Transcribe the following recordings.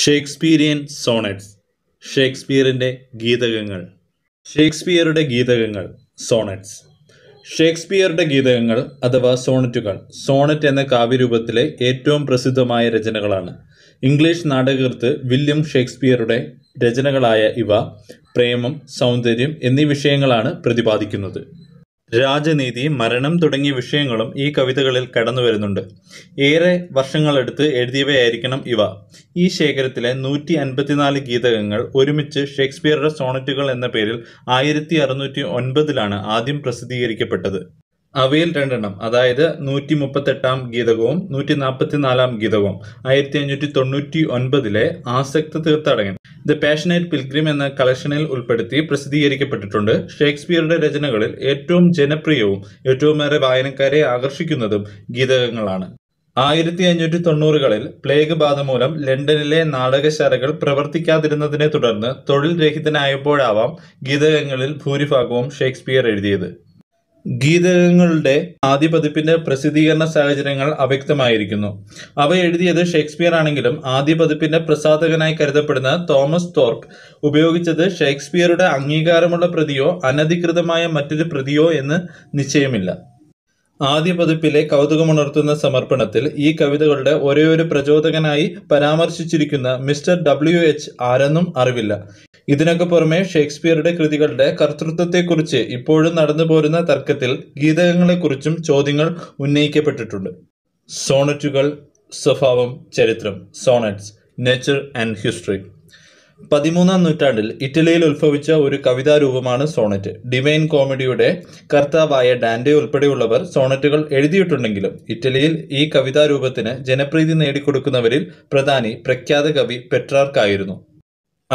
ഷേക്സ്പിയരിയൻ sonnets ഷേക്സ്പിയറിൻ്റെ ഗീതകങ്ങൾ ഷേക്സ്പിയറുടെ ഗീതകങ്ങൾ sonnets ഷേക്സ്പിയറുടെ ഗീതകങ്ങൾ അഥവാ സോണറ്റുകൾ Sonet എന്ന കാവ്യരൂപത്തിലെ ഏറ്റവും പ്രസിദ്ധമായ രചനകളാണ് ഇംഗ്ലീഷ് നാടകകൃത്ത് വില്യം ഷേക്സ്പിയറുടെ രചനകളായ ഇവ പ്രേമം സൗന്ദര്യം എന്നീ വിഷയങ്ങളാണ് പ്രതിപാദിക്കുന്നത് രാജനീതി മരണം തുടങ്ങിയ വിഷയങ്ങളും ഈ കവിതകളിൽ കടന്നു വരുന്നുണ്ട് ഏറെ വർഷങ്ങളെടുത്ത് എഴുതിയവയായിരിക്കണം ഇവ ഈ ശേഖരത്തിലെ നൂറ്റി അൻപത്തിനാല് ഗീതകങ്ങൾ ഒരുമിച്ച് ഷേക്സ്പിയറുടെ സോണറ്റുകൾ എന്ന പേരിൽ ആയിരത്തി അറുന്നൂറ്റി ഒൻപതിലാണ് ആദ്യം പ്രസിദ്ധീകരിക്കപ്പെട്ടത് അവയിൽ രണ്ടെണ്ണം അതായത് നൂറ്റി മുപ്പത്തെട്ടാം ഗീതകവും നൂറ്റി നാൽപ്പത്തിനാലാം ഗീതകവും ആയിരത്തി അഞ്ഞൂറ്റി തൊണ്ണൂറ്റി ഒൻപതിലെ ആസക്ത തീർത്ഥാടകൻ ദ പാഷനേറ്റ് പിൽഗ്രിം എന്ന കളക്ഷനിൽ ഉൾപ്പെടുത്തി പ്രസിദ്ധീകരിക്കപ്പെട്ടിട്ടുണ്ട് ഷേക്സ്പിയറുടെ രചനകളിൽ ഏറ്റവും ജനപ്രിയവും ഏറ്റവുമേറെ വായനക്കാരെ ആകർഷിക്കുന്നതും ഗീതകങ്ങളാണ് ആയിരത്തി അഞ്ഞൂറ്റി തൊണ്ണൂറുകളിൽ പ്ലേഗ് ബാധ മൂലം ലണ്ടനിലെ നാടകശാലകൾ പ്രവർത്തിക്കാതിരുന്നതിനെ തുടർന്ന് തൊഴിൽ രഹിതനായപ്പോഴാവാം ഗീതകങ്ങളിൽ ഭൂരിഭാഗവും ഷേക്സ്പിയർ എഴുതിയത് ഗീതകങ്ങളുടെ ആദ്യ പതിപ്പിന്റെ പ്രസിദ്ധീകരണ സാഹചര്യങ്ങൾ അവ്യക്തമായിരിക്കുന്നു അവ എഴുതിയത് ഷേക്സ്പിയർ ആണെങ്കിലും ആദ്യ പതിപ്പിന്റെ പ്രസാധകനായി കരുതപ്പെടുന്ന തോമസ് തോർപ്പ് ഉപയോഗിച്ചത് ഷേക്സ്പിയറുടെ അംഗീകാരമുള്ള പ്രതിയോ അനധികൃതമായ മറ്റൊരു പ്രതിയോ എന്ന് നിശ്ചയമില്ല ആദ്യ പതിപ്പിലെ കൗതുകമുണർത്തുന്ന സമർപ്പണത്തിൽ ഈ കവിതകളുടെ ഒരു പ്രചോദകനായി പരാമർശിച്ചിരിക്കുന്ന മിസ്റ്റർ ഡബ്ല്യു എച്ച് ആരെന്നും അറിവില്ല ഇതിനൊക്കെ പുറമെ ഷേക്സ്പിയറുടെ കൃതികളുടെ കർത്തൃത്വത്തെക്കുറിച്ച് ഇപ്പോഴും നടന്നു പോരുന്ന തർക്കത്തിൽ ഗീതകങ്ങളെക്കുറിച്ചും ചോദ്യങ്ങൾ ഉന്നയിക്കപ്പെട്ടിട്ടുണ്ട് സോണറ്റുകൾ സ്വഭാവം ചരിത്രം സോണറ്റ്സ് നേച്ചർ ആൻഡ് ഹിസ്റ്ററി പതിമൂന്നാം നൂറ്റാണ്ടിൽ ഇറ്റലിയിൽ ഉത്ഭവിച്ച ഒരു കവിതാ രൂപമാണ് സോണറ്റ് ഡിവൈൻ കോമഡിയുടെ കർത്താവായ ഡാൻഡെ ഉൾപ്പെടെയുള്ളവർ സോണറ്റുകൾ എഴുതിയിട്ടുണ്ടെങ്കിലും ഇറ്റലിയിൽ ഈ കവിതാ രൂപത്തിന് ജനപ്രീതി നേടിക്കൊടുക്കുന്നവരിൽ പ്രധാനി പ്രഖ്യാത കവി പെട്രാർക്കായിരുന്നു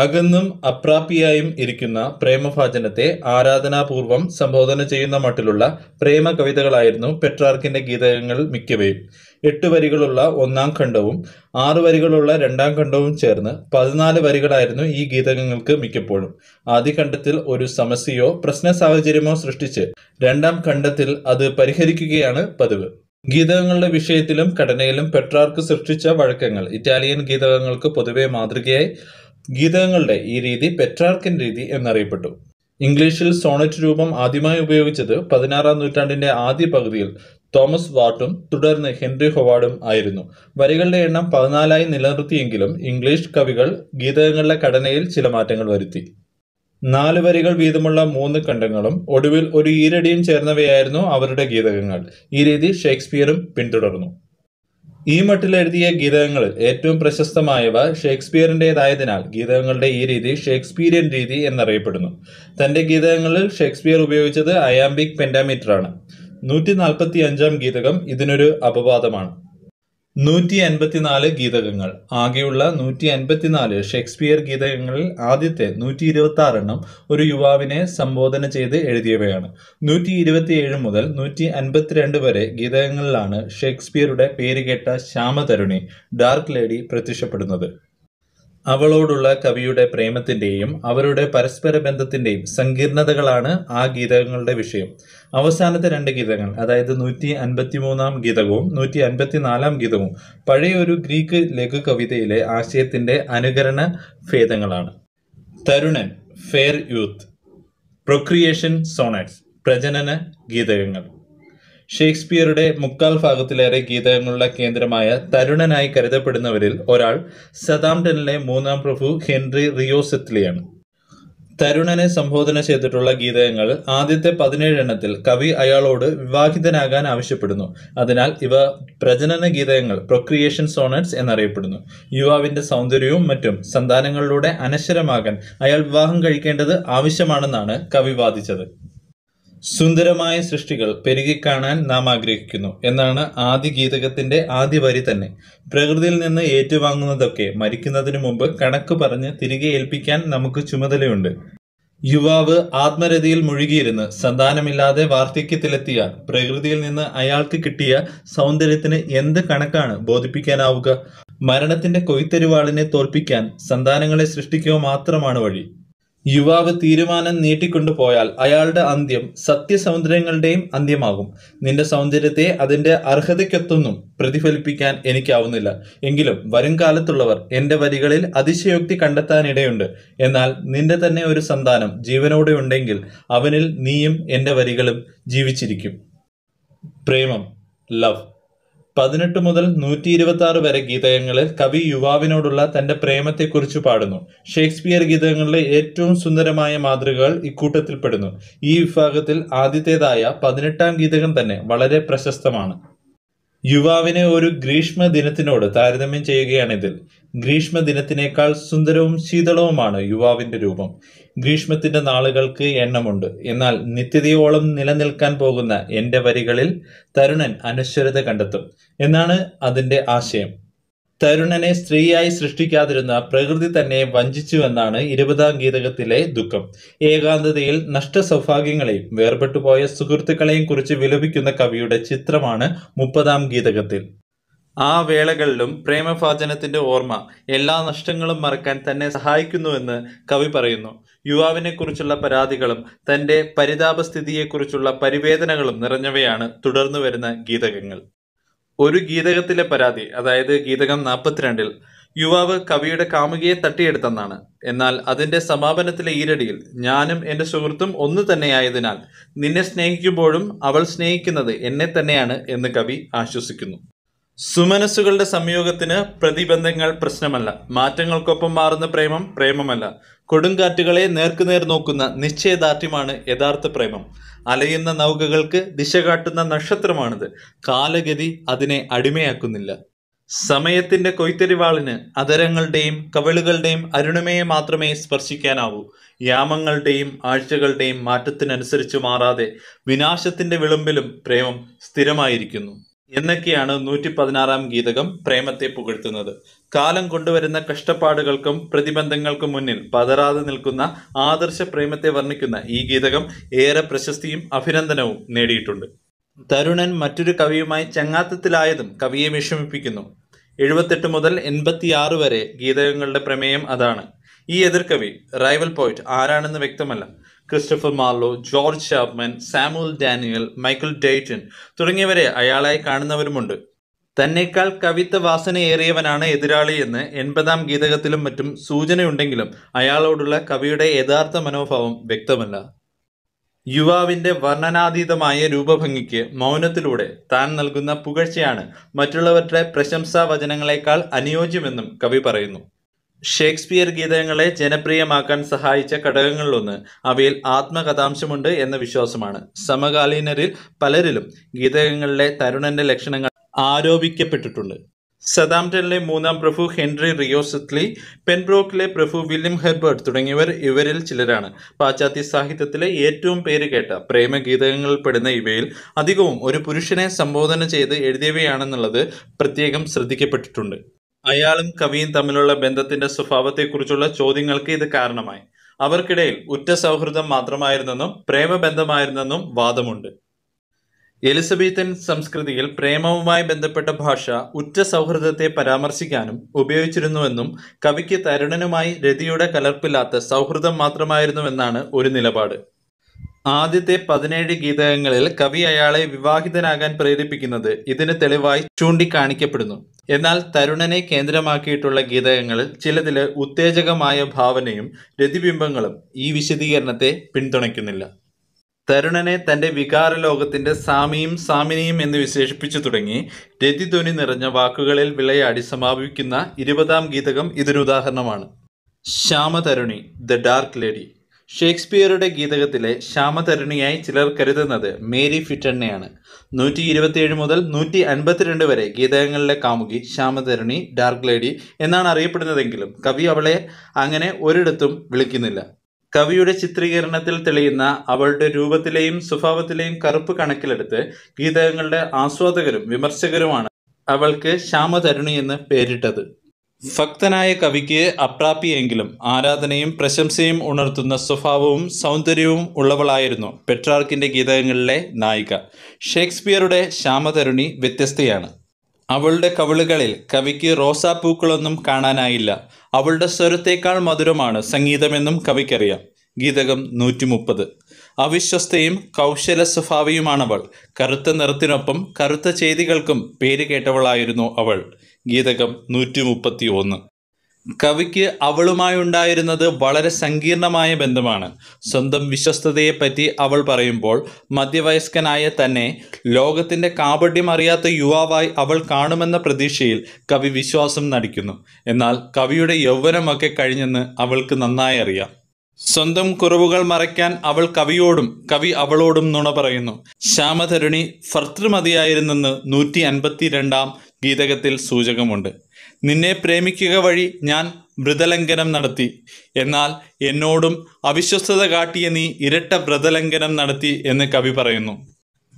അകന്നും അപ്രാപ്യയായും ഇരിക്കുന്ന പ്രേമഭാചനത്തെ ആരാധനാപൂർവം സംബോധന ചെയ്യുന്ന മട്ടിലുള്ള പ്രേമ കവിതകളായിരുന്നു പെട്രാർക്കിന്റെ ഗീതകങ്ങൾ മിക്കവയും എട്ട് വരികളുള്ള ഒന്നാം ഖണ്ഡവും ആറ് വരികളുള്ള രണ്ടാം ഖണ്ഡവും ചേർന്ന് പതിനാല് വരികളായിരുന്നു ഈ ഗീതകങ്ങൾക്ക് മിക്കപ്പോഴും ആദ്യ ഖണ്ഡത്തിൽ ഒരു സമസ്യയോ പ്രശ്ന സാഹചര്യമോ സൃഷ്ടിച്ച് രണ്ടാം ഖണ്ഡത്തിൽ അത് പരിഹരിക്കുകയാണ് പതിവ് ഗീതകങ്ങളുടെ വിഷയത്തിലും ഘടനയിലും പെട്രാർക്ക് സൃഷ്ടിച്ച വഴക്കങ്ങൾ ഇറ്റാലിയൻ ഗീതകങ്ങൾക്ക് പൊതുവെ മാതൃകയായി ഗീതകങ്ങളുടെ ഈ രീതി പെട്രാർക്കൻ രീതി എന്നറിയപ്പെട്ടു ഇംഗ്ലീഷിൽ സോണറ്റ് രൂപം ആദ്യമായി ഉപയോഗിച്ചത് പതിനാറാം നൂറ്റാണ്ടിന്റെ ആദ്യ പകുതിയിൽ തോമസ് വാർട്ടും തുടർന്ന് ഹെൻറി ഹൊവാർഡും ആയിരുന്നു വരികളുടെ എണ്ണം പതിനാലായി നിലനിർത്തിയെങ്കിലും ഇംഗ്ലീഷ് കവികൾ ഗീതകങ്ങളുടെ ഘടനയിൽ ചില മാറ്റങ്ങൾ വരുത്തി നാല് വരികൾ വീതമുള്ള മൂന്ന് ഖണ്ഡങ്ങളും ഒടുവിൽ ഒരു ഈരടിയും ചേർന്നവയായിരുന്നു അവരുടെ ഗീതകങ്ങൾ ഈ രീതി ഷേക്സ്പിയറും പിന്തുടർന്നു ഈ മട്ടിൽ എഴുതിയ ഗീതകങ്ങളിൽ ഏറ്റവും പ്രശസ്തമായവ ഷേക്സ്പിയറിൻ്റെതായതിനാൽ ഗീതകങ്ങളുടെ ഈ രീതി ഷേക്സ്പിയറിയൻ രീതി എന്നറിയപ്പെടുന്നു തന്റെ ഗീതകങ്ങളിൽ ഷേക്സ്പിയർ ഉപയോഗിച്ചത് അയാംബിക് ആണ് നൂറ്റി നാൽപ്പത്തി അഞ്ചാം ഗീതകം ഇതിനൊരു അപവാദമാണ് നൂറ്റി എൺപത്തിനാല് ഗീതകങ്ങൾ ആകെയുള്ള നൂറ്റി എൺപത്തിനാല് ഷേക്സ്പിയർ ഗീതകങ്ങളിൽ ആദ്യത്തെ നൂറ്റി ഇരുപത്തി ആറെണ്ണം ഒരു യുവാവിനെ സംബോധന ചെയ്ത് എഴുതിയവയാണ് നൂറ്റി ഇരുപത്തി ഏഴ് മുതൽ നൂറ്റി അൻപത്തിരണ്ട് വരെ ഗീതകങ്ങളിലാണ് ഷേക്സ്പിയറുടെ പേരുകേട്ട ശ്യാമതരുണി ഡാർക്ക് ലേഡി പ്രത്യക്ഷപ്പെടുന്നത് അവളോടുള്ള കവിയുടെ പ്രേമത്തിന്റെയും അവരുടെ പരസ്പര ബന്ധത്തിന്റെയും സങ്കീർണതകളാണ് ആ ഗീതങ്ങളുടെ വിഷയം അവസാനത്തെ രണ്ട് ഗീതങ്ങൾ അതായത് നൂറ്റി അൻപത്തി മൂന്നാം ഗീതവും നൂറ്റി അൻപത്തിനാലാം ഗീതവും പഴയ ഒരു ഗ്രീക്ക് ലഘു കവിതയിലെ ആശയത്തിന്റെ അനുകരണ ഭേദങ്ങളാണ് തരുണൻ ഫെയർ യൂത്ത് പ്രൊക്രിയേഷൻ സോണറ്റ്സ് പ്രജനന ഗീതകങ്ങൾ ഷേക്സ്പിയറുടെ മുക്കാൽ ഭാഗത്തിലേറെ ഗീതങ്ങളുടെ കേന്ദ്രമായ തരുണനായി കരുതപ്പെടുന്നവരിൽ ഒരാൾ സദാംഡനിലെ മൂന്നാം പ്രഭു ഹെൻറി റിയോസെത്ലിയാണ് തരുണനെ സംബോധന ചെയ്തിട്ടുള്ള ഗീതങ്ങൾ ആദ്യത്തെ പതിനേഴെണ്ണത്തിൽ കവി അയാളോട് വിവാഹിതനാകാൻ ആവശ്യപ്പെടുന്നു അതിനാൽ ഇവ പ്രജനന ഗീതങ്ങൾ പ്രൊക്രിയേഷൻ സോണറ്റ്സ് എന്നറിയപ്പെടുന്നു യുവാവിന്റെ സൗന്ദര്യവും മറ്റും സന്താനങ്ങളിലൂടെ അനശ്വരമാകാൻ അയാൾ വിവാഹം കഴിക്കേണ്ടത് ആവശ്യമാണെന്നാണ് കവി വാദിച്ചത് സുന്ദരമായ സൃഷ്ടികൾ പെരുകി കാണാൻ നാം ആഗ്രഹിക്കുന്നു എന്നാണ് ആദ്യ ഗീതകത്തിന്റെ ആദ്യ വരി തന്നെ പ്രകൃതിയിൽ നിന്ന് ഏറ്റുവാങ്ങുന്നതൊക്കെ മരിക്കുന്നതിനു മുമ്പ് കണക്ക് പറഞ്ഞ് തിരികെ ഏൽപ്പിക്കാൻ നമുക്ക് ചുമതലയുണ്ട് യുവാവ് ആത്മരതിയിൽ മുഴുകിയിരുന്ന് സന്താനമില്ലാതെ വാർദ്ധക്യത്തിലെത്തിയ പ്രകൃതിയിൽ നിന്ന് അയാൾക്ക് കിട്ടിയ സൗന്ദര്യത്തിന് എന്ത് കണക്കാണ് ബോധിപ്പിക്കാനാവുക മരണത്തിന്റെ കൊയ്ത്തരുവാളിനെ തോൽപ്പിക്കാൻ സന്താനങ്ങളെ സൃഷ്ടിക്കുക മാത്രമാണ് വഴി യുവാവ് തീരുമാനം നീട്ടിക്കൊണ്ടു പോയാൽ അയാളുടെ അന്ത്യം സത്യസൗന്ദര്യങ്ങളുടെയും അന്ത്യമാകും നിന്റെ സൗന്ദര്യത്തെ അതിന്റെ അർഹതയ്ക്കൊത്തൊന്നും പ്രതിഫലിപ്പിക്കാൻ എനിക്കാവുന്നില്ല എങ്കിലും വരും കാലത്തുള്ളവർ എൻ്റെ വരികളിൽ അതിശയോക്തി കണ്ടെത്താനിടയുണ്ട് എന്നാൽ നിന്റെ തന്നെ ഒരു സന്താനം ജീവനോടെ ഉണ്ടെങ്കിൽ അവനിൽ നീയും എൻ്റെ വരികളും ജീവിച്ചിരിക്കും പ്രേമം ലവ് പതിനെട്ട് മുതൽ നൂറ്റി ഇരുപത്തി ആറ് വരെ ഗീതകങ്ങളിൽ കവി യുവാവിനോടുള്ള തന്റെ പ്രേമത്തെക്കുറിച്ച് പാടുന്നു ഷേക്സ്പിയർ ഗീതകങ്ങളിലെ ഏറ്റവും സുന്ദരമായ മാതൃകകൾ ഇക്കൂട്ടത്തിൽപ്പെടുന്നു ഈ വിഭാഗത്തിൽ ആദ്യത്തേതായ പതിനെട്ടാം ഗീതകം തന്നെ വളരെ പ്രശസ്തമാണ് യുവാവിനെ ഒരു ഗ്രീഷ്മ ദിനത്തിനോട് താരതമ്യം ചെയ്യുകയാണിതിൽ ഗ്രീഷ്മ ദിനത്തിനേക്കാൾ സുന്ദരവും ശീതളവുമാണ് യുവാവിന്റെ രൂപം ഗ്രീഷ്മത്തിന്റെ നാളുകൾക്ക് എണ്ണമുണ്ട് എന്നാൽ നിത്യതയോളം നിലനിൽക്കാൻ പോകുന്ന എന്റെ വരികളിൽ തരുണൻ അനശ്വരത കണ്ടെത്തും എന്നാണ് അതിന്റെ ആശയം തരുണനെ സ്ത്രീയായി സൃഷ്ടിക്കാതിരുന്ന പ്രകൃതി തന്നെ വഞ്ചിച്ചുവെന്നാണ് ഇരുപതാം ഗീതകത്തിലെ ദുഃഖം ഏകാന്തതയിൽ നഷ്ട സൗഭാഗ്യങ്ങളെയും വേർപെട്ടുപോയ സുഹൃത്തുക്കളെയും കുറിച്ച് വിലപിക്കുന്ന കവിയുടെ ചിത്രമാണ് മുപ്പതാം ഗീതകത്തിൽ ആ വേളകളിലും പ്രേമഭാചനത്തിന്റെ ഓർമ്മ എല്ലാ നഷ്ടങ്ങളും മറക്കാൻ തന്നെ സഹായിക്കുന്നുവെന്ന് കവി പറയുന്നു യുവാവിനെക്കുറിച്ചുള്ള പരാതികളും തന്റെ പരിതാപസ്ഥിതിയെക്കുറിച്ചുള്ള പരിവേദനകളും നിറഞ്ഞവയാണ് തുടർന്നു വരുന്ന ഗീതകങ്ങൾ ഒരു ഗീതകത്തിലെ പരാതി അതായത് ഗീതകം നാൽപ്പത്തിരണ്ടിൽ യുവാവ് കവിയുടെ കാമുകിയെ തട്ടിയെടുത്തെന്നാണ് എന്നാൽ അതിന്റെ സമാപനത്തിലെ ഈരടിയിൽ ഞാനും എന്റെ സുഹൃത്തും ഒന്നു തന്നെയായതിനാൽ നിന്നെ സ്നേഹിക്കുമ്പോഴും അവൾ സ്നേഹിക്കുന്നത് എന്നെ തന്നെയാണ് എന്ന് കവി ആശ്വസിക്കുന്നു സുമനസ്സുകളുടെ സംയോഗത്തിന് പ്രതിബന്ധങ്ങൾ പ്രശ്നമല്ല മാറ്റങ്ങൾക്കൊപ്പം മാറുന്ന പ്രേമം പ്രേമമല്ല കൊടുങ്കാറ്റുകളെ നേർക്കുനേർ നോക്കുന്ന നിശ്ചയദാർഢ്യമാണ് യഥാർത്ഥ പ്രേമം അലയുന്ന നൗകകൾക്ക് ദിശ കാട്ടുന്ന നക്ഷത്രമാണിത് കാലഗതി അതിനെ അടിമയാക്കുന്നില്ല സമയത്തിന്റെ കൊയ്ത്തെരിവാളിന് അതരങ്ങളുടെയും കവളുകളുടെയും അരുണമയെ മാത്രമേ സ്പർശിക്കാനാവൂ യാമങ്ങളുടെയും ആഴ്ചകളുടെയും മാറ്റത്തിനനുസരിച്ച് മാറാതെ വിനാശത്തിന്റെ വിളുമ്പിലും പ്രേമം സ്ഥിരമായിരിക്കുന്നു എന്നൊക്കെയാണ് നൂറ്റി പതിനാറാം ഗീതകം പ്രേമത്തെ പുകഴ്ത്തുന്നത് കാലം കൊണ്ടുവരുന്ന കഷ്ടപ്പാടുകൾക്കും പ്രതിബന്ധങ്ങൾക്കും മുന്നിൽ പതരാതെ നിൽക്കുന്ന ആദർശ പ്രേമത്തെ വർണ്ണിക്കുന്ന ഈ ഗീതകം ഏറെ പ്രശസ്തിയും അഭിനന്ദനവും നേടിയിട്ടുണ്ട് തരുണൻ മറ്റൊരു കവിയുമായി ചങ്ങാത്തത്തിലായതും കവിയെ വിഷമിപ്പിക്കുന്നു എഴുപത്തെട്ട് മുതൽ എൺപത്തിയാറ് വരെ ഗീതകങ്ങളുടെ പ്രമേയം അതാണ് ഈ എതിർകവി റൈവൽ പോയിറ്റ് ആരാണെന്ന് വ്യക്തമല്ല Christopher Marlowe George Chapman Samuel Daniel Michael Drayton തുടങ്ങിയവരെ അയാളായി കാണുന്നവരുമുണ്ട് തന്നേക്കാൾ കവിത്ത വാസനയേറിയവനാണ് എതിരാളി എന്ന് എൺപതാം ഗീതകത്തിലും മറ്റും സൂചനയുണ്ടെങ്കിലും അയാളോടുള്ള കവിയുടെ യഥാർത്ഥ മനോഭാവം വ്യക്തമല്ല യുവാവിന്റെ വർണ്ണനാതീതമായ രൂപഭംഗിക്ക് മൗനത്തിലൂടെ താൻ നൽകുന്ന പുകഴ്ചയാണ് മറ്റുള്ളവരുടെ പ്രശംസാ വചനങ്ങളെക്കാൾ അനുയോജ്യമെന്നും കവി പറയുന്നു ഷേക്സ്പിയർ ഗീതങ്ങളെ ജനപ്രിയമാക്കാൻ സഹായിച്ച ഘടകങ്ങളിലൊന്ന് അവയിൽ ആത്മകഥാംശമുണ്ട് എന്ന വിശ്വാസമാണ് സമകാലീനരിൽ പലരിലും ഗീതകങ്ങളിലെ തരുണന്റെ ലക്ഷണങ്ങൾ ആരോപിക്കപ്പെട്ടിട്ടുണ്ട് സദാംപ്ടണിലെ മൂന്നാം പ്രഭു ഹെൻറി റിയോസത്ലി പെൻബ്രോക്കിലെ പ്രഭു വില്യം ഹെർബർട്ട് തുടങ്ങിയവർ ഇവരിൽ ചിലരാണ് പാശ്ചാത്യ സാഹിത്യത്തിലെ ഏറ്റവും പേരുകേട്ട പ്രേമഗീതങ്ങളിൽ പെടുന്ന ഇവയിൽ അധികവും ഒരു പുരുഷനെ സംബോധന ചെയ്ത് എഴുതിയവയാണെന്നുള്ളത് പ്രത്യേകം ശ്രദ്ധിക്കപ്പെട്ടിട്ടുണ്ട് അയാളും കവിയും തമ്മിലുള്ള ബന്ധത്തിന്റെ സ്വഭാവത്തെക്കുറിച്ചുള്ള ചോദ്യങ്ങൾക്ക് ഇത് കാരണമായി അവർക്കിടയിൽ ഉറ്റ സൗഹൃദം മാത്രമായിരുന്നെന്നും പ്രേമബന്ധമായിരുന്നെന്നും വാദമുണ്ട് എലിസബത്തൻ സംസ്കൃതിയിൽ പ്രേമവുമായി ബന്ധപ്പെട്ട ഭാഷ ഉറ്റ സൗഹൃദത്തെ പരാമർശിക്കാനും ഉപയോഗിച്ചിരുന്നുവെന്നും കവിക്ക് തരുണനുമായി രതിയുടെ കലർപ്പില്ലാത്ത സൗഹൃദം മാത്രമായിരുന്നുവെന്നാണ് ഒരു നിലപാട് ആദ്യത്തെ പതിനേഴ് ഗീതകങ്ങളിൽ കവി അയാളെ വിവാഹിതനാകാൻ പ്രേരിപ്പിക്കുന്നത് ഇതിന് തെളിവായി ചൂണ്ടിക്കാണിക്കപ്പെടുന്നു എന്നാൽ തരുണനെ കേന്ദ്രമാക്കിയിട്ടുള്ള ഗീതകങ്ങളിൽ ചിലതില് ഉത്തേജകമായ ഭാവനയും രതിബിംബങ്ങളും ഈ വിശദീകരണത്തെ പിന്തുണയ്ക്കുന്നില്ല തരുണനെ വികാര ലോകത്തിന്റെ സാമിയും സാമിനിയും എന്ന് വിശേഷിപ്പിച്ചു തുടങ്ങി രതിധ്വനി നിറഞ്ഞ വാക്കുകളിൽ വിളയാടി സമാപിക്കുന്ന ഇരുപതാം ഗീതകം ഉദാഹരണമാണ് ശ്യാമതരുണി ദ ഡാർക്ക് ലേഡി ഷേക്സ്പിയറുടെ ഗീതകത്തിലെ ശ്യാമതരുണിയായി ചിലർ കരുതുന്നത് മേരി ഫിറ്റണ്ണയാണ് നൂറ്റി ഇരുപത്തിയേഴ് മുതൽ നൂറ്റി അൻപത്തിരണ്ട് വരെ ഗീതകങ്ങളിലെ കാമുകി ശ്യാമതരുണി ഡാർക്ക് ലേഡി എന്നാണ് അറിയപ്പെടുന്നതെങ്കിലും കവി അവളെ അങ്ങനെ ഒരിടത്തും വിളിക്കുന്നില്ല കവിയുടെ ചിത്രീകരണത്തിൽ തെളിയുന്ന അവളുടെ രൂപത്തിലെയും സ്വഭാവത്തിലെയും കറുപ്പ് കണക്കിലെടുത്ത് ഗീതകങ്ങളുടെ ആസ്വാദകരും വിമർശകരുമാണ് അവൾക്ക് ശ്യാമതരുണി എന്ന് പേരിട്ടത് ഭക്തനായ കവിക്ക് അപ്രാപ്യയെങ്കിലും ആരാധനയും പ്രശംസയും ഉണർത്തുന്ന സ്വഭാവവും സൗന്ദര്യവും ഉള്ളവളായിരുന്നു പെട്രാർക്കിൻ്റെ ഗീതകങ്ങളിലെ നായിക ഷേക്സ്പിയറുടെ ശ്യാമതരുണി വ്യത്യസ്തയാണ് അവളുടെ കവിളുകളിൽ കവിക്ക് റോസാപ്പൂക്കളൊന്നും കാണാനായില്ല അവളുടെ സ്വരത്തേക്കാൾ മധുരമാണ് സംഗീതമെന്നും കവിക്കറിയാം ഗീതകം നൂറ്റി മുപ്പത് അവിശ്വസ്തയും കൗശല സ്വഭാവിയുമാണവൾ കറുത്ത നിറത്തിനൊപ്പം കറുത്ത ചെയ്തികൾക്കും പേര് കേട്ടവളായിരുന്നു അവൾ ഗീതകം നൂറ്റി മുപ്പത്തി ഒന്ന് കവിക്ക് അവളുമായുണ്ടായിരുന്നത് വളരെ സങ്കീർണമായ ബന്ധമാണ് സ്വന്തം വിശ്വസ്തതയെപ്പറ്റി അവൾ പറയുമ്പോൾ മധ്യവയസ്കനായ തന്നെ ലോകത്തിൻ്റെ കാപട്യം അറിയാത്ത യുവാവായി അവൾ കാണുമെന്ന പ്രതീക്ഷയിൽ കവി വിശ്വാസം നടിക്കുന്നു എന്നാൽ കവിയുടെ യൗവനമൊക്കെ കഴിഞ്ഞെന്ന് അവൾക്ക് നന്നായി അറിയാം സ്വന്തം കുറവുകൾ മറയ്ക്കാൻ അവൾ കവിയോടും കവി അവളോടും നുണ പറയുന്നു ശ്യാമധരുണി ഭർത്തൃമതിയായിരുന്നെന്ന് നൂറ്റി രണ്ടാം ഗീതകത്തിൽ സൂചകമുണ്ട് നിന്നെ പ്രേമിക്കുക വഴി ഞാൻ വ്രതലംഘനം നടത്തി എന്നാൽ എന്നോടും അവിശ്വസ്തത കാട്ടിയ നീ ഇരട്ട വ്രതലംഘനം നടത്തി എന്ന് കവി പറയുന്നു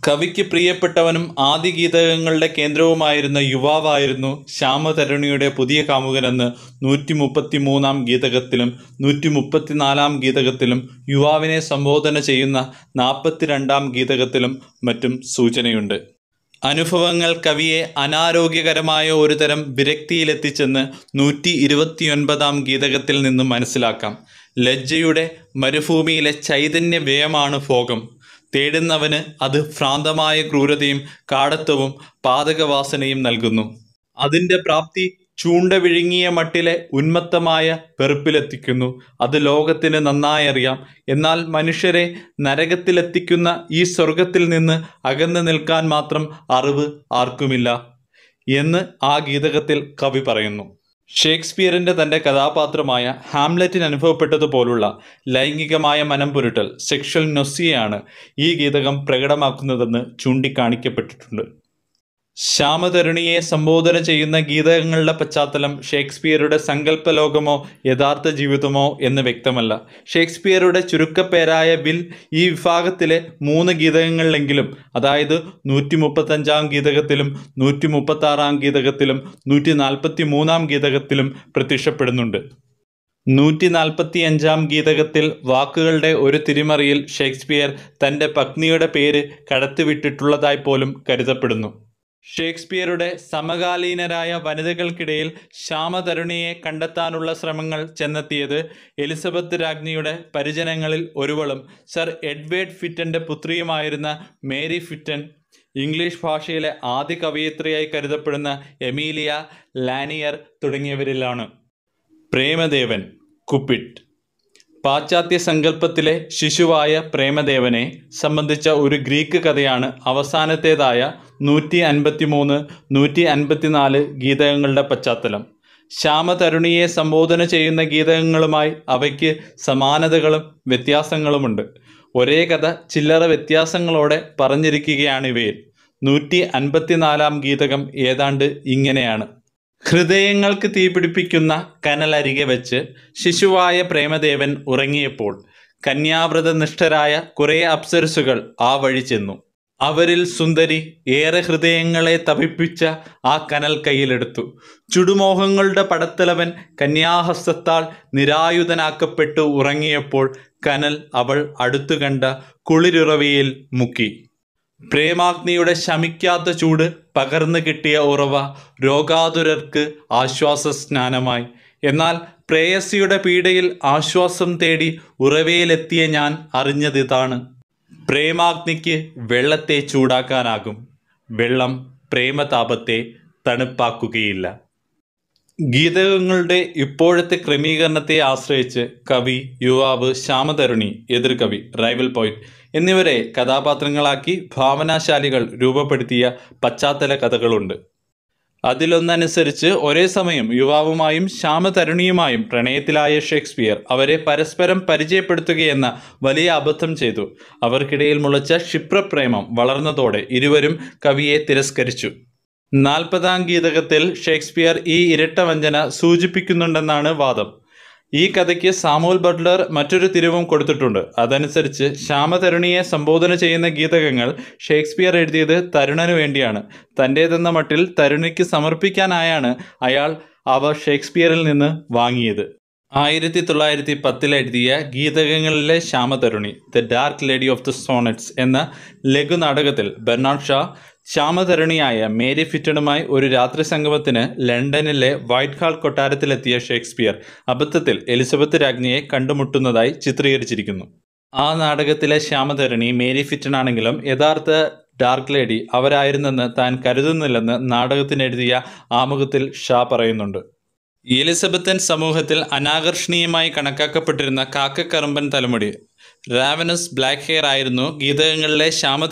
കവിക്ക് പ്രിയപ്പെട്ടവനും ആദ്യ ഗീതകങ്ങളുടെ കേന്ദ്രവുമായിരുന്ന യുവാവായിരുന്നു ശ്യാമതരുണിയുടെ പുതിയ കാമുകനെന്ന് നൂറ്റി മുപ്പത്തി മൂന്നാം ഗീതകത്തിലും നൂറ്റി മുപ്പത്തിനാലാം ഗീതകത്തിലും യുവാവിനെ സംബോധന ചെയ്യുന്ന നാൽപ്പത്തിരണ്ടാം ഗീതകത്തിലും മറ്റും സൂചനയുണ്ട് അനുഭവങ്ങൾ കവിയെ അനാരോഗ്യകരമായ ഒരു തരം വിരക്തിയിലെത്തിച്ചെന്ന് നൂറ്റി ഇരുപത്തിയൊൻപതാം ഗീതകത്തിൽ നിന്നും മനസ്സിലാക്കാം ലജ്ജയുടെ മരുഭൂമിയിലെ ചൈതന്യ വ്യയമാണ് ഭോഗം തേടുന്നവന് അത് ഭ്രാന്തമായ ക്രൂരതയും കാടത്വവും പാതകവാസനയും നൽകുന്നു അതിൻ്റെ പ്രാപ്തി ചൂണ്ട വിഴുങ്ങിയ മട്ടിലെ ഉന്മത്തമായ വെറുപ്പിലെത്തിക്കുന്നു അത് ലോകത്തിന് നന്നായി അറിയാം എന്നാൽ മനുഷ്യരെ നരകത്തിലെത്തിക്കുന്ന ഈ സ്വർഗത്തിൽ നിന്ന് അകന്നു നിൽക്കാൻ മാത്രം അറിവ് ആർക്കുമില്ല എന്ന് ആ ഗീതകത്തിൽ കവി പറയുന്നു ഷേക്സ്പിയറിൻ്റെ തൻ്റെ കഥാപാത്രമായ ഹാംലറ്റിന് അനുഭവപ്പെട്ടതുപോലുള്ള ലൈംഗികമായ പുരുട്ടൽ സെക്ഷൽ നൊസിയാണ് ഈ ഗീതകം പ്രകടമാക്കുന്നതെന്ന് ചൂണ്ടിക്കാണിക്കപ്പെട്ടിട്ടുണ്ട് ശ്യാമതരുണിയെ സംബോധന ചെയ്യുന്ന ഗീതകങ്ങളുടെ പശ്ചാത്തലം ഷേക്സ്പിയറുടെ സങ്കല്പ ലോകമോ യഥാർത്ഥ ജീവിതമോ എന്ന് വ്യക്തമല്ല ഷേക്സ്പിയറുടെ ചുരുക്കപ്പേരായ വിൽ ഈ വിഭാഗത്തിലെ മൂന്ന് ഗീതകങ്ങളിലെങ്കിലും അതായത് നൂറ്റി മുപ്പത്തഞ്ചാം ഗീതകത്തിലും നൂറ്റി മുപ്പത്താറാം ഗീതകത്തിലും നൂറ്റി നാൽപ്പത്തി മൂന്നാം ഗീതകത്തിലും പ്രത്യക്ഷപ്പെടുന്നുണ്ട് നൂറ്റി നാൽപ്പത്തി അഞ്ചാം ഗീതകത്തിൽ വാക്കുകളുടെ ഒരു തിരിമറിയിൽ ഷേക്സ്പിയർ തൻ്റെ പത്നിയുടെ പേര് കടത്തിവിട്ടിട്ടുള്ളതായി പോലും കരുതപ്പെടുന്നു ഷേക്സ്പിയറുടെ സമകാലീനരായ വനിതകൾക്കിടയിൽ ശ്യാമതരുണിയെ കണ്ടെത്താനുള്ള ശ്രമങ്ങൾ ചെന്നെത്തിയത് എലിസബത്ത് രാജ്ഞിയുടെ പരിജനങ്ങളിൽ ഒരുവളും സർ എഡ്വേർഡ് ഫിറ്റൻ്റെ പുത്രിയുമായിരുന്ന മേരി ഫിറ്റൻ ഇംഗ്ലീഷ് ഭാഷയിലെ ആദ്യ കവയിത്രിയായി കരുതപ്പെടുന്ന എമീലിയ ലാനിയർ തുടങ്ങിയവരിലാണ് പ്രേമദേവൻ കുപ്പിട്ട് പാശ്ചാത്യ സങ്കല്പത്തിലെ ശിശുവായ പ്രേമദേവനെ സംബന്ധിച്ച ഒരു ഗ്രീക്ക് കഥയാണ് അവസാനത്തേതായ നൂറ്റി മൂന്ന് നൂറ്റി അൻപത്തിനാല് ഗീതകങ്ങളുടെ പശ്ചാത്തലം ശ്യാമതരുണിയെ സംബോധന ചെയ്യുന്ന ഗീതകങ്ങളുമായി അവയ്ക്ക് സമാനതകളും വ്യത്യാസങ്ങളുമുണ്ട് ഒരേ കഥ ചില്ലറ വ്യത്യാസങ്ങളോടെ പറഞ്ഞിരിക്കുകയാണ് ഇവയിൽ നൂറ്റി അൻപത്തിനാലാം ഗീതകം ഏതാണ്ട് ഇങ്ങനെയാണ് ഹൃദയങ്ങൾക്ക് തീപിടിപ്പിക്കുന്ന കനലരികെ വെച്ച് ശിശുവായ പ്രേമദേവൻ ഉറങ്ങിയപ്പോൾ കന്യാവ്രത നിഷ്ഠരായ കുറേ അപ്സരസുകൾ ആ വഴി ചെന്നു അവരിൽ സുന്ദരി ഏറെ ഹൃദയങ്ങളെ തപിപ്പിച്ച ആ കനൽ കയ്യിലെടുത്തു ചുടുമോഹങ്ങളുടെ പടത്തലവൻ കന്യാഹസ്തത്താൽ നിരായുധനാക്കപ്പെട്ടു ഉറങ്ങിയപ്പോൾ കനൽ അവൾ അടുത്തു കണ്ട കുളിരുറവിയിൽ മുക്കി പ്രേമാഗ്നിയുടെ ശമിക്കാത്ത ചൂട് പകർന്നു കിട്ടിയ ഉറവ രോഗാതുരർക്ക് ആശ്വാസ സ്നാനമായി എന്നാൽ പ്രേയസിയുടെ പീഡയിൽ ആശ്വാസം തേടി ഉറവയിലെത്തിയ ഞാൻ അറിഞ്ഞതിതാണ് പ്രേമാഗ്നിക്ക് വെള്ളത്തെ ചൂടാക്കാനാകും വെള്ളം പ്രേമതാപത്തെ തണുപ്പാക്കുകയില്ല ഗീതകങ്ങളുടെ ഇപ്പോഴത്തെ ക്രമീകരണത്തെ ആശ്രയിച്ച് കവി യുവാവ് ശ്യാമതരുണി എതിർകവി റൈവൽ പോയിറ്റ് എന്നിവരെ കഥാപാത്രങ്ങളാക്കി ഭാവനാശാലികൾ രൂപപ്പെടുത്തിയ പശ്ചാത്തല കഥകളുണ്ട് അതിലൊന്നനുസരിച്ച് ഒരേ സമയം യുവാവുമായും ശ്യാമതരുണിയുമായും പ്രണയത്തിലായ ഷേക്സ്പിയർ അവരെ പരസ്പരം പരിചയപ്പെടുത്തുകയെന്ന വലിയ അബദ്ധം ചെയ്തു അവർക്കിടയിൽ മുളച്ച ക്ഷിപ്രപ്രേമം വളർന്നതോടെ ഇരുവരും കവിയെ തിരസ്കരിച്ചു നാൽപ്പതാം ഗീതകത്തിൽ ഷേക്സ്പിയർ ഈ ഇരട്ടവഞ്ചന സൂചിപ്പിക്കുന്നുണ്ടെന്നാണ് വാദം ഈ കഥയ്ക്ക് സാമൂൽ ബട്ട്ലർ മറ്റൊരു തിരിവും കൊടുത്തിട്ടുണ്ട് അതനുസരിച്ച് ശ്യാമതരുണിയെ സംബോധന ചെയ്യുന്ന ഗീതകങ്ങൾ ഷേക്സ്പിയർ എഴുതിയത് തരുണനു വേണ്ടിയാണ് തൻ്റേതെന്ന മട്ടിൽ തരുണിക്ക് സമർപ്പിക്കാനായാണ് അയാൾ അവ ഷേക്സ്പിയറിൽ നിന്ന് വാങ്ങിയത് ആയിരത്തി തൊള്ളായിരത്തി പത്തിലെഴുതിയ ഗീതകങ്ങളിലെ ശ്യാമതരുണി the dark lady of the sonnets എന്ന ലഘുനാടകത്തിൽ ബെർണാഡ് ഷാ ശ്യാമധരണിയായ മേരി ഫിറ്റഡുമായി ഒരു രാത്രി സംഗമത്തിന് ലണ്ടനിലെ വൈറ്റ് ഹാൾ കൊട്ടാരത്തിലെത്തിയ ഷേക്സ്പിയർ അബദ്ധത്തിൽ എലിസബത്ത് രാജ്ഞിയെ കണ്ടുമുട്ടുന്നതായി ചിത്രീകരിച്ചിരിക്കുന്നു ആ നാടകത്തിലെ ശ്യാമധരണി മേരി ആണെങ്കിലും യഥാർത്ഥ ഡാർക്ക് ലേഡി അവരായിരുന്നെന്ന് താൻ കരുതുന്നില്ലെന്ന് നാടകത്തിനെഴുതിയ ആമുഖത്തിൽ ഷാ പറയുന്നുണ്ട് എലിസബത്തൻ സമൂഹത്തിൽ അനാകർഷണീയമായി കണക്കാക്കപ്പെട്ടിരുന്ന കാക്കക്കറമ്പൻ തലമുടി റാവനസ് ബ്ലാക്ക് ഹെയർ ആയിരുന്നു ഗീതകങ്ങളിലെ ശ്യാമ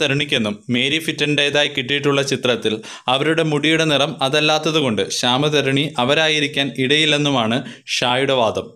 മേരി ഫിറ്റൻ്റേതായി കിട്ടിയിട്ടുള്ള ചിത്രത്തിൽ അവരുടെ മുടിയുടെ നിറം അതല്ലാത്തതുകൊണ്ട് ശ്യാമതരുണി അവരായിരിക്കാൻ ഇടയില്ലെന്നുമാണ് ഷായുടെ വാദം